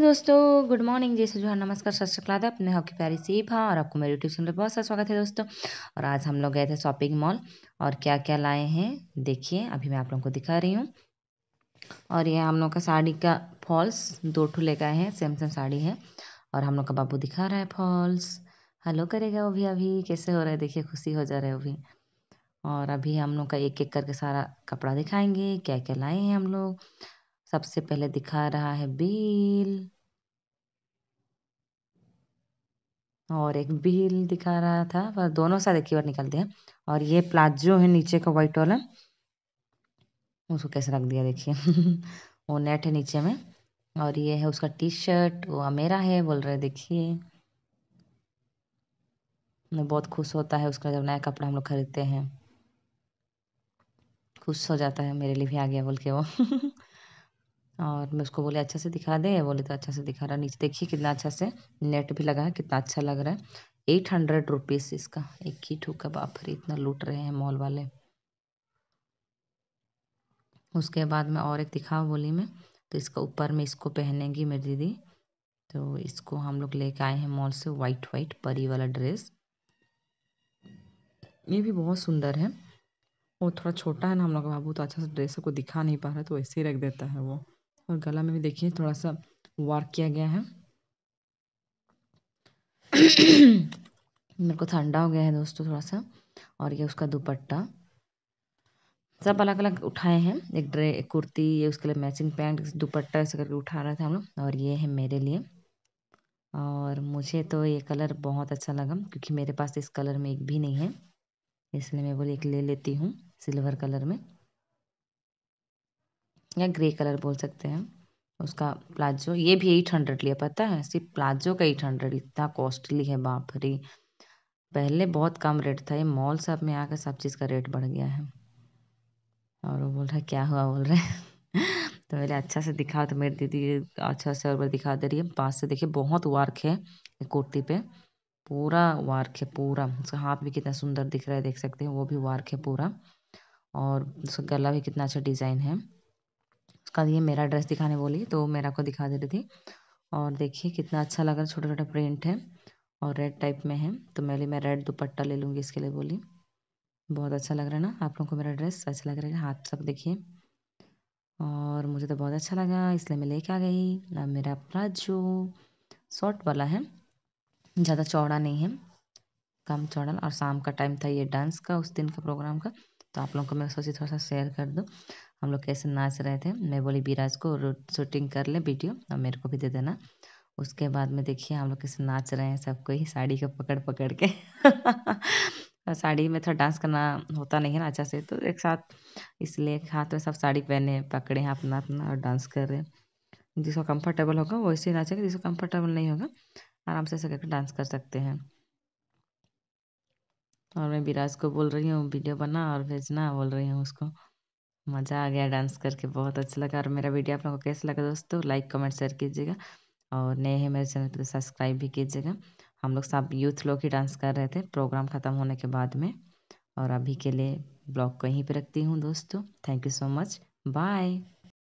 दोस्तों good morning जय जोहर नमस्कार सत श्रीकाल अपने हॉकी प्यारी से भा हाँ, और आपको मेरे यूट्यूब चैनल पर बहुत सा स्वागत है दोस्तों और आज हम लोग गए थे शॉपिंग मॉल और क्या क्या लाए हैं देखिए अभी मैं आप लोगों को दिखा रही हूँ और ये हम लोग का साड़ी का फॉल्स दो ठू ले गए हैं सैमसंग साड़ी है और हम लोग का बाबू दिखा रहा है फॉल्स हेलो करेगा वो भी अभी कैसे हो रहा है देखिए खुशी हो जा रहे हो अभी और अभी हम लोग का एक एक करके सारा कपड़ा दिखाएंगे क्या क्या लाए हैं हम लोग सबसे पहले दिखा रहा है बिल और एक बिल दिखा रहा था पर दोनों साथ एक ही बार निकलते हैं और ये प्लाजो है नीचे का व्हाइट वाला उसको कैसे रख दिया देखिए वो नेट है नीचे में और ये है उसका टी शर्ट वो अमेरा है बोल रहे देखिए बहुत खुश होता है उसका जब नया कपड़ा हम लोग खरीदते हैं खुश हो जाता है मेरे लिए भी आ गया बोल के वो और मैं उसको बोली अच्छा से दिखा दे बोले तो अच्छा से दिखा रहा नीचे देखिए कितना अच्छा से नेट भी लगा है कितना अच्छा लग रहा है एट हंड्रेड रुपीज़ इसका एक ही ठूक का बाप रे इतना लूट रहे हैं मॉल वाले उसके बाद मैं और एक दिखा बोली मैं तो इसका ऊपर में इसको पहनेंगी मेरी दीदी तो इसको हम लोग लेके आए हैं मॉल से वाइट वाइट परी वाला ड्रेस ये भी बहुत सुंदर है वो थोड़ा छोटा है ना हम लोग बाबू तो अच्छा से ड्रेस को दिखा नहीं पा रहा तो ऐसे ही रख देता है वो और गला में भी देखिए थोड़ा सा वर्क किया गया है मेरे को ठंडा हो गया है दोस्तों थोड़ा सा और ये उसका दुपट्टा सब अलग अलग उठाए हैं एक ड्रे एक कुर्ती ये उसके लिए मैचिंग पैंट दुपट्टा ऐसे करके उठा रहे थे हम लोग और ये है मेरे लिए और मुझे तो ये कलर बहुत अच्छा लगा क्योंकि मेरे पास इस कलर में एक भी नहीं है इसलिए मैं बोली एक ले लेती हूँ सिल्वर कलर में या ग्रे कलर बोल सकते हैं उसका प्लाजो ये भी एट हंड्रेड लिया पता है सिर्फ प्लाजो का एट हंड्रेड इतना कॉस्टली है बाप रे पहले बहुत कम रेट था ये मॉल सब में आकर सब चीज़ का रेट बढ़ गया है और वो बोल रहा है क्या हुआ बोल रहे हैं तो मेरे अच्छा से दिखा तो मेरी दीदी अच्छा से और दिखा दे रही है पास से देखिए बहुत वार्क है कुर्ती पे पूरा वार्क है पूरा उसका हाथ भी कितना सुंदर दिख रहा है देख सकते हैं वो भी वार्क है पूरा और उसका गला भी कितना अच्छा डिज़ाइन है कल ये मेरा ड्रेस दिखाने बोली तो मेरा को दिखा दे रही थी और देखिए कितना अच्छा लग रहा है छोटा छोटा प्रिंट है और रेड टाइप में है तो मैं मैं रेड दुपट्टा ले लूँगी इसके लिए बोली बहुत अच्छा लग रहा है ना आप लोगों को मेरा ड्रेस अच्छा लग रहा है हाथ सब देखिए और मुझे तो बहुत अच्छा लगा इसलिए मैं लेके आ गई अब मेरा अपना जो शॉर्ट वाला है ज़्यादा चौड़ा नहीं है कम चौड़ा और शाम का टाइम था ये डांस का उस दिन का प्रोग्राम का तो आप लोग को मैं सोची थोड़ा सा शेयर कर दूँ हम लोग कैसे नाच रहे थे मैं बोली बिराज को शूटिंग कर ले वीडियो और मेरे को भी दे देना उसके बाद में देखिए हम लोग कैसे नाच रहे हैं सबको ही साड़ी को पकड़ पकड़ के और साड़ी में थोड़ा तो डांस करना होता नहीं है ना अच्छा से तो एक साथ इसलिए एक हाथ में सब साड़ी पहने पकड़े हैं अपना अपना और डांस कर रहे हैं जिसको कंफर्टेबल होगा वैसे ही नाचेगा जिसको कंफर्टेबल नहीं होगा आराम से ऐसे करके डांस कर सकते हैं और मैं विराज को बोल रही हूँ वीडियो बना और भेजना बोल रही हूँ उसको मज़ा आ गया डांस करके बहुत अच्छा लगा और मेरा वीडियो आप लोगों को कैसा लगा दोस्तों लाइक कमेंट शेयर कीजिएगा और नए हैं मेरे चैनल पर तो सब्सक्राइब भी कीजिएगा हम लोग सब यूथ लोग ही डांस कर रहे थे प्रोग्राम ख़त्म होने के बाद में और अभी के लिए ब्लॉग को यहीं पर रखती हूँ दोस्तों thank you so much bye